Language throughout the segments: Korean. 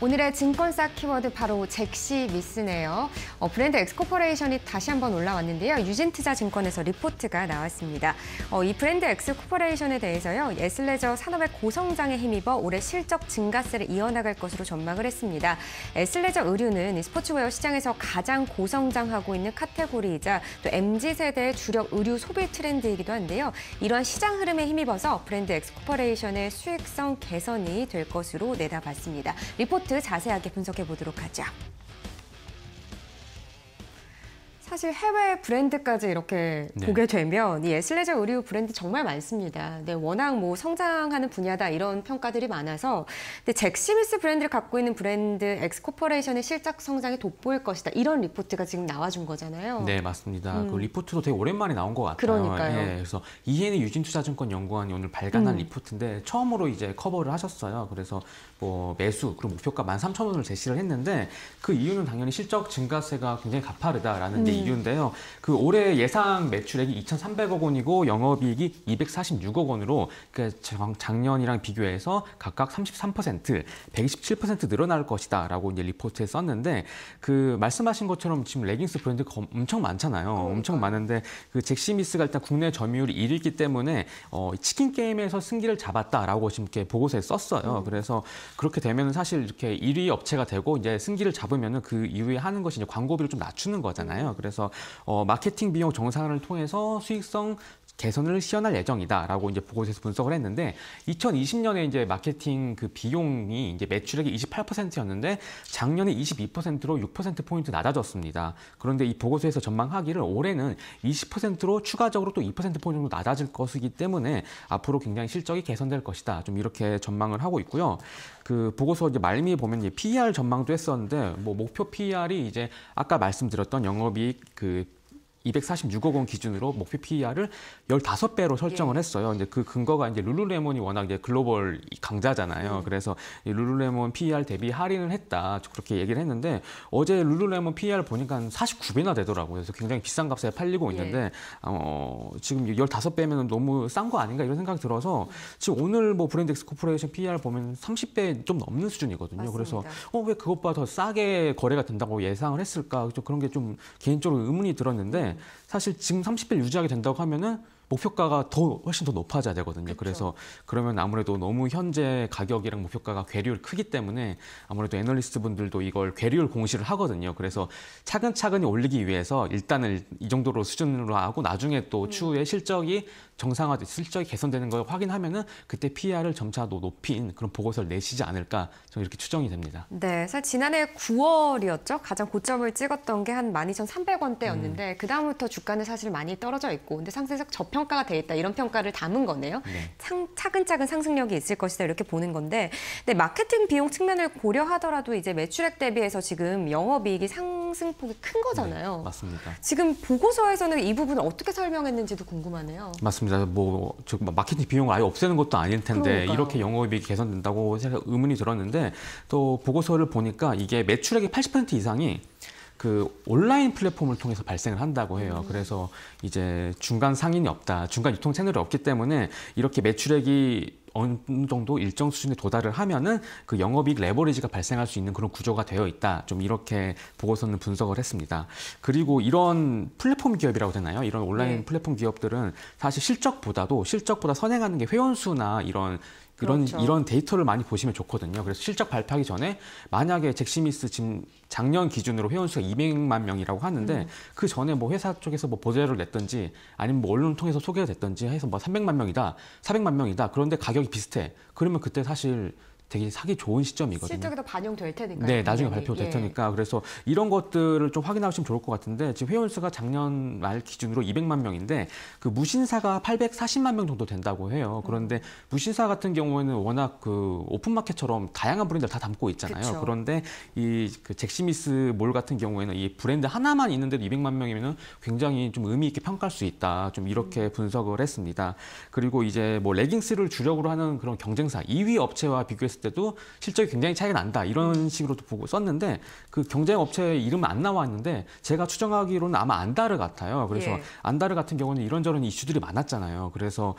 오늘의 증권사 키워드 바로 잭시 미스네요. 어, 브랜드 엑스코퍼레이션이 다시 한번 올라왔는데요. 유진투자증권에서 리포트가 나왔습니다. 어, 이 브랜드 엑스코퍼레이션에 대해서요. 에슬레저 산업의 고성장에 힘입어 올해 실적 증가세를 이어나갈 것으로 전망을 했습니다. 에슬레저 의류는 스포츠웨어 시장에서 가장 고성장하고 있는 카테고리이자 또 MZ세대의 주력 의류 소비 트렌드이기도 한데요. 이러한 시장 흐름에 힘입어서 브랜드 엑스코퍼레이션의 수익성 개선이 될 것으로 내다봤습니다. 리포트 팩트 자세하게 분석해 보도록 하죠. 사실 해외 브랜드까지 이렇게 네. 보게 되면 이 예, 에슬레저 의류 브랜드 정말 많습니다. 네, 워낙 뭐 성장하는 분야다 이런 평가들이 많아서 근데 잭시미스 브랜드를 갖고 있는 브랜드 엑스코퍼레이션의 실적 성장이 돋보일 것이다 이런 리포트가 지금 나와준 거잖아요. 네 맞습니다. 그 음. 그 리포트도 되게 오랜만에 나온 것 같아요. 그러니까요. 예, 그래서 이혜는 유진투자증권 연구원이 오늘 발간한 음. 리포트인데 처음으로 이제 커버를 하셨어요. 그래서 뭐 매수 그리고 목표가 13,000원을 제시를 했는데 그 이유는 당연히 실적 증가세가 굉장히 가파르다라는 음. 네. 이유인데요. 그 올해 예상 매출액이 2,300억 원이고 영업이익이 246억 원으로 그 작년이랑 비교해서 각각 33%, 127% 늘어날 것이다라고 이제 리포트에 썼는데 그 말씀하신 것처럼 지금 레깅스 브랜드 엄청 많잖아요. 어, 엄청 많은데 그 잭시미스가 일단 국내 점유율이 1위기 때문에 어, 치킨 게임에서 승기를 잡았다라고 지금 이렇게 보고서에 썼어요. 음. 그래서 그렇게 되면 사실 이렇게 1위 업체가 되고 이제 승기를 잡으면그 이후에 하는 것이 이제 광고비를 좀 낮추는 거잖아요. 그래서 음. 그래서 어, 마케팅 비용 정산을 통해서 수익성 개선을 시연할 예정이다라고 이제 보고서에서 분석을 했는데 2020년에 이제 마케팅 그 비용이 이제 매출액이 28%였는데 작년에 22%로 6% 포인트 낮아졌습니다. 그런데 이 보고서에서 전망하기를 올해는 20%로 추가적으로 또 2% 포인트 정도 낮아질 것이기 때문에 앞으로 굉장히 실적이 개선될 것이다. 좀 이렇게 전망을 하고 있고요. 그 보고서 이제 말미에 보면 이제 PER 전망도 했었는데 뭐 목표 PER이 이제 아까 말씀드렸던 영업이그 246억 원 기준으로 목표 PER을 15배로 설정을 예. 했어요. 이제 그 근거가 이제 룰루레몬이 워낙 이제 글로벌 강자잖아요. 음. 그래서 룰루레몬 PER 대비 할인을 했다. 그렇게 얘기를 했는데 어제 룰루레몬 PER 보니까 49배나 되더라고요. 그래서 굉장히 비싼 값에 팔리고 예. 있는데 어, 지금 15배면 너무 싼 거 아닌가 이런 생각이 들어서 음. 지금 오늘 뭐 브랜드 엑스 코퍼레이션 PER 보면 30배 좀 넘는 수준이거든요. 맞습니다. 그래서 어, 왜 그것보다 더 싸게 거래가 된다고 예상을 했을까? 그런 게 좀 개인적으로 의문이 들었는데 사실 지금 30일 유지하게 된다고 하면은 목표가가 더 훨씬 더 높아져야 되거든요. 그쵸. 그래서 그러면 아무래도 너무 현재 가격이랑 목표가가 괴리율 크기 때문에 아무래도 애널리스트 분들도 이걸 괴리율 공시를 하거든요. 그래서 차근차근히 올리기 위해서 일단은 이 정도로 수준으로 하고 나중에 또 음. 추후에 실적이 정상화돼 실적이 개선되는 걸 확인하면은 그때 PR을 점차 높인 그런 보고서를 내시지 않을까 저는 이렇게 추정이 됩니다. 네, 사실 지난해 9월이었죠. 가장 고점을 찍었던 게 한 12,300원대였는데 음. 그 다음부터 주가는 사실 많이 떨어져 있고 근데 상세적 접평 평가가돼 있다 이런 평가를 담은 거네요. 네. 차근차근 상승력이 있을 것이다 이렇게 보는 건데 근데 마케팅 비용 측면을 고려하더라도 이제 매출액 대비해서 지금 영업이익이 상승폭이 큰 거잖아요. 네, 맞습니다. 지금 보고서에서는 이 부분을 어떻게 설명했는지도 궁금하네요. 맞습니다. 뭐, 뭐 마케팅 비용 아예 없애는 것도 아닐 텐데 그러니까요. 이렇게 영업이익이 개선된다고 제가 의문이 들었는데 또 보고서를 보니까 이게 매출액이 80% 이상이 그 온라인 플랫폼을 통해서 발생을 한다고 해요. 음. 그래서 이제 중간 상인이 없다, 중간 유통 채널이 없기 때문에 이렇게 매출액이 어느 정도 일정 수준에 도달을 하면은 그 영업이익 레버리지가 발생할 수 있는 그런 구조가 되어 있다. 좀 이렇게 보고서는 분석을 했습니다. 그리고 이런 플랫폼 기업이라고 되나요? 이런 온라인 네. 플랫폼 기업들은 사실 실적보다도 실적보다 선행하는 게 회원수나 이런 이런 그렇죠. 이런 데이터를 많이 보시면 좋거든요. 그래서 실적 발표하기 전에 만약에 잭시미스 지금 작년 기준으로 회원 수가 200만 명이라고 하는데 음. 그 전에 뭐 회사 쪽에서 뭐보도자를 냈든지 아니면 뭐 언론 통해서 소개가 됐든지 해서 뭐 300만 명이다, 400만 명이다. 그런데 가격이 비슷해. 그러면 그때 사실 되게 사기 좋은 시점이거든요. 실적에도 반영될 테니까. 네, 나중에 발표될 예. 테니까. 그래서 이런 것들을 좀 확인하시면 좋을 것 같은데 지금 회원 수가 작년 말 기준으로 200만 명인데 그 무신사가 840만 명 정도 된다고 해요. 음. 그런데 무신사 같은 경우에는 워낙 그 오픈마켓처럼 다양한 브랜드를 다 담고 있잖아요. 그쵸. 그런데 이그 잭시미스 몰 같은 경우에는 이 브랜드 하나만 있는데도 200만 명이면은 굉장히 좀 의미 있게 평가할 수 있다. 좀 이렇게 음. 분석을 했습니다. 그리고 이제 뭐 레깅스를 주력으로 하는 그런 경쟁사 2위 업체와 비교했을 비교했을 때도 실적이 굉장히 차이가 난다 이런 식으로도 보고 썼는데 그 경쟁 업체 의 이름 안 나왔는데 제가 추정하기로는 아마 안다르 같아요. 그래서 예. 안다르 같은 경우는 이런저런 이슈들이 많았잖아요. 그래서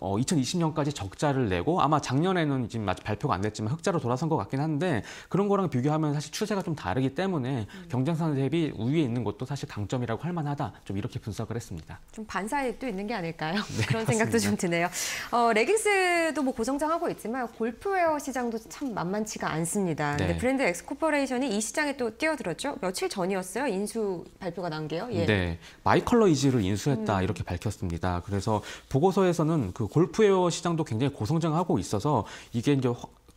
어, 2020년까지 적자를 내고 아마 작년에는 지금 아직 발표가 안 됐지만 흑자로 돌아선 것 같긴 한데 그런 거랑 비교하면 사실 추세가 좀 다르기 때문에 음. 경쟁사 대비 우위에 있는 것도 사실 강점이라고 할 만하다 좀 이렇게 분석을 했습니다. 좀 반사익도 있는 게 아닐까요? 네, 그런 맞습니다. 생각도 좀 드네요. 어, 레깅스도 뭐 고성장하고 있지만 골프웨어 시장 시장도 참 만만치가 않습니다. 네. 근데 브랜드 엑스코퍼레이션이 이 시장에 또 뛰어들었죠. 며칠 전이었어요. 인수 발표가 난 게요. 예. 네, 마이컬러 이즈를 인수했다 음. 이렇게 밝혔습니다. 그래서 보고서에서는 그 골프웨어 시장도 굉장히 고성장하고 있어서 이게 이제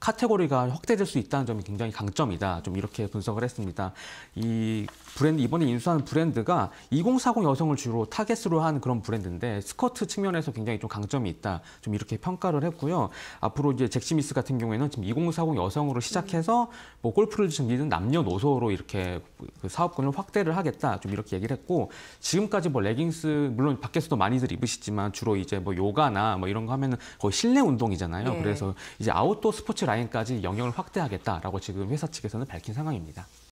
카테고리가 확대될 수 있다는 점이 굉장히 강점이다. 좀 이렇게 분석을 했습니다. 이 브랜드 이번에 인수한 브랜드가 2040 여성을 주로 타겟으로 한 그런 브랜드인데 스커트 측면에서 굉장히 좀 강점이 있다. 좀 이렇게 평가를 했고요. 앞으로 이제 잭시미스 같은 경우에는 지금 2040 여성으로 시작해서 뭐 골프를 즐기는 남녀노소로 이렇게 그 사업권을 확대를 하겠다. 좀 이렇게 얘기를 했고 지금까지 뭐 레깅스 물론 밖에서도 많이들 입으시지만 주로 이제 뭐 요가나 뭐 이런 거 하면은 거의 실내 운동이잖아요. 네. 그래서 이제 아웃도어 스포츠 라인까지 영역을 확대하겠다라고 지금 회사 측에서는 밝힌 상황입니다.